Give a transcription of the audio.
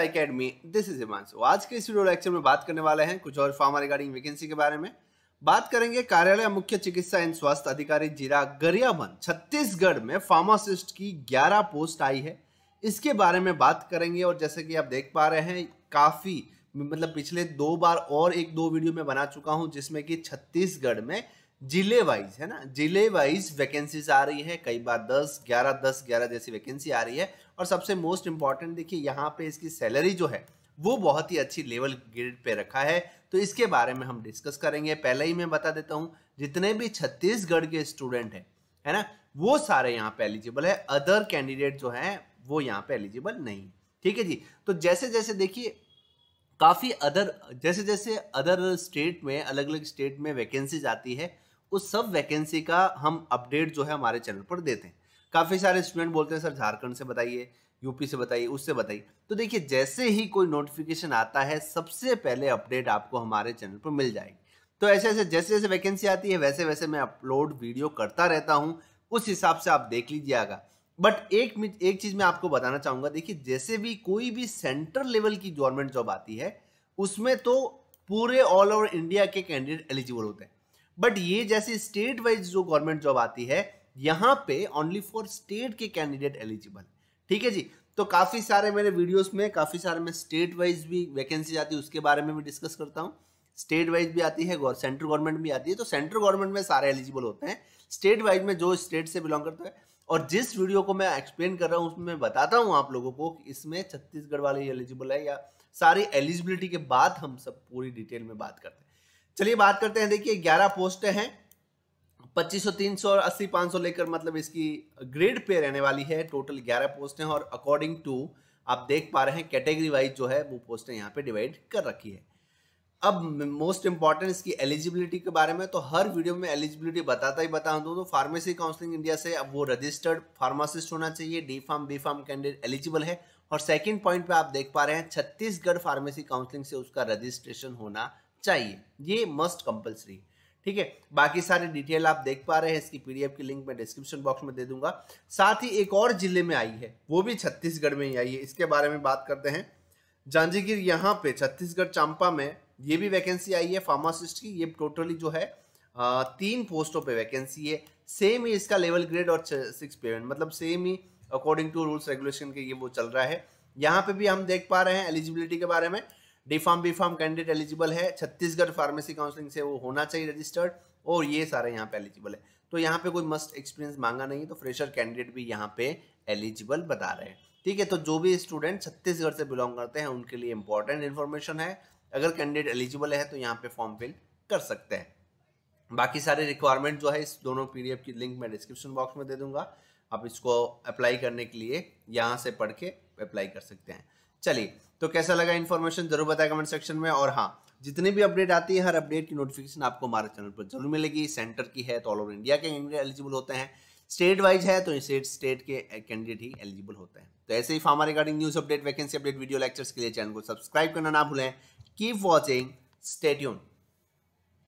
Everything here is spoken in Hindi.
व्यवसाय दिस इज हिमांशु आज के इस वीडियो लेक्चर में बात करने वाले हैं कुछ और फार्मा रिगार्डिंग वैकेंसी के बारे में बात करेंगे कार्यालय मुख्य चिकित्सा एंड स्वास्थ्य अधिकारी जिला गरियाबंद छत्तीसगढ़ में फार्मासिस्ट की 11 पोस्ट आई है इसके बारे में बात करेंगे और जैसे कि आप देख पा रहे हैं काफ़ी मतलब पिछले दो बार और एक दो वीडियो में बना चुका हूं जिसमें कि छत्तीसगढ़ में जिले वाइज है ना जिले वाइज वैकेंसीज आ रही है कई बार दस ग्यारह दस ग्यारह जैसी वैकेंसी आ रही है और सबसे मोस्ट इंपॉर्टेंट देखिए यहाँ पे इसकी सैलरी जो है वो बहुत ही अच्छी लेवल ग्रेड पे रखा है तो इसके बारे में हम डिस्कस करेंगे पहले ही मैं बता देता हूँ जितने भी छत्तीसगढ़ के स्टूडेंट हैं है ना वो सारे यहाँ पे एलिजिबल है अदर कैंडिडेट जो हैं वो यहाँ पे एलिजिबल नहीं ठीक है जी तो जैसे जैसे देखिए काफ़ी अदर जैसे जैसे अदर स्टेट में अलग अलग स्टेट में वैकेंसीज आती है उस सब वैकेंसी का हम अपडेट जो है हमारे चैनल पर देते हैं काफ़ी सारे स्टूडेंट बोलते हैं सर झारखंड से बताइए यूपी से बताइए उससे बताइए तो देखिए जैसे ही कोई नोटिफिकेशन आता है सबसे पहले अपडेट आपको हमारे चैनल पर मिल जाएगी तो ऐसे ऐसे जैसे जैसे वैकेंसी आती है वैसे वैसे मैं अपलोड वीडियो करता रहता हूँ उस हिसाब से आप देख लीजिएगा बट एक एक चीज़ मैं आपको बताना चाहूँगा देखिए जैसे भी कोई भी सेंट्रल लेवल की गवर्नमेंट जॉब आती है उसमें तो पूरे ऑल ओवर इंडिया के कैंडिडेट एलिजिबल होते हैं बट ये जैसे स्टेट वाइज जो गवर्नमेंट जॉब आती है यहाँ पे ओनली फॉर स्टेट के कैंडिडेट एलिजिबल ठीक है जी तो काफ़ी सारे मेरे वीडियोस में काफ़ी सारे में स्टेट वाइज भी वैकेंसी आती है उसके बारे में भी डिस्कस करता हूँ स्टेट वाइज भी आती है सेंट्रल गवर्नमेंट भी आती है तो सेंट्रल गवर्नमेंट में सारे एलिजिबल होते हैं स्टेट वाइज में जो स्टेट से बिलोंग करता है और जिस वीडियो को मैं एक्सप्लेन कर रहा हूँ उसमें बताता हूँ आप लोगों को इसमें छत्तीसगढ़ वाले एलिजिबल है या सारी एलिजिबिलिटी के बाद हम सब पूरी डिटेल में बात करते हैं चलिए बात करते हैं देखिए ग्यारह पोस्ट हैं पच्चीस सौ तीन सौ और अस्सी पाँच सौ लेकर मतलब इसकी ग्रेड पे रहने वाली है टोटल ग्यारह हैं और अकॉर्डिंग टू आप देख पा रहे हैं कैटेगरी वाइज जो है वो पोस्टें यहाँ पे डिवाइड कर रखी है अब मोस्ट इंपॉर्टेंट इसकी एलिजिबिलिटी के बारे में तो हर वीडियो में एलिजिबिलिटी बताता ही बता दूँ तो फार्मेसी काउंसिलिंग इंडिया से अब वो रजिस्टर्ड फार्मासिस्ट होना चाहिए D Pharm B Pharm candidate eligible है और सेकेंड पॉइंट पे आप देख पा रहे हैं छत्तीसगढ़ फार्मेसी काउंसिलिंग से उसका रजिस्ट्रेशन होना चाहिए ये मस्ट कंपलसरी ठीक है बाकी सारे डिटेल आप देख पा रहे हैं इसकी पीडीएफ की लिंक मैं डिस्क्रिप्शन बॉक्स में दे दूंगा साथ ही एक और जिले में आई है वो भी छत्तीसगढ़ में ही आई है इसके बारे में बात करते हैं जांजगीर यहाँ पे छत्तीसगढ़ चांपा में ये भी वैकेंसी आई है फार्मासिस्ट की ये टोटली जो है तीन पोस्टों पे वैकेंसी है सेम ही इसका लेवल ग्रेड और सिक्स पेमेंट मतलब सेम ही अकॉर्डिंग टू रूल्स रेगुलेशन के ये वो चल रहा है यहाँ पे भी हम देख पा रहे हैं एलिजिबिलिटी के बारे में D Pharm B Pharm candidate eligible है छत्तीसगढ़ फार्मेसी काउंसिलिंग से वो होना चाहिए रजिस्टर्ड और ये सारे यहाँ पे एलिजिबल है तो यहाँ पे कोई मस्ट एक्सपीरियंस मांगा नहीं है तो फ्रेशर कैंडिडेट भी यहाँ पे एलिजिबल बता रहे हैं ठीक है तो जो भी स्टूडेंट छत्तीसगढ़ से बिलोंग करते हैं उनके लिए इंपॉर्टेंट इन्फॉर्मेशन है अगर कैंडिडेट एलिजिबल है तो यहाँ पे फॉर्म फिल कर सकते हैं बाकी सारे रिक्वायरमेंट जो है इस दोनों पी की लिंक मैं डिस्क्रिप्शन बॉक्स में दे दूंगा आप इसको अप्लाई करने के लिए यहाँ से पढ़ के अप्लाई कर सकते हैं चलिए तो कैसा लगा इन्फॉर्मेशन जरूर बताएं कमेंट सेक्शन में और हाँ जितनी भी अपडेट आती है हर अपडेट की नोटिफिकेशन आपको हमारे चैनल पर जरूर मिलेगी सेंटर की है तो ऑल ओवर इंडिया के कैंडिडेट एलिजिबल होते हैं स्टेट वाइज है तो स्टेट स्टेट के कैंडिडेट ही एलिजिबल होते हैं तो ऐसे ही pharma regarding news update vacancy update video lectures के लिए चैनल को सब्सक्राइब करना ना भूलें कीप वॉचिंग स्टेट्यून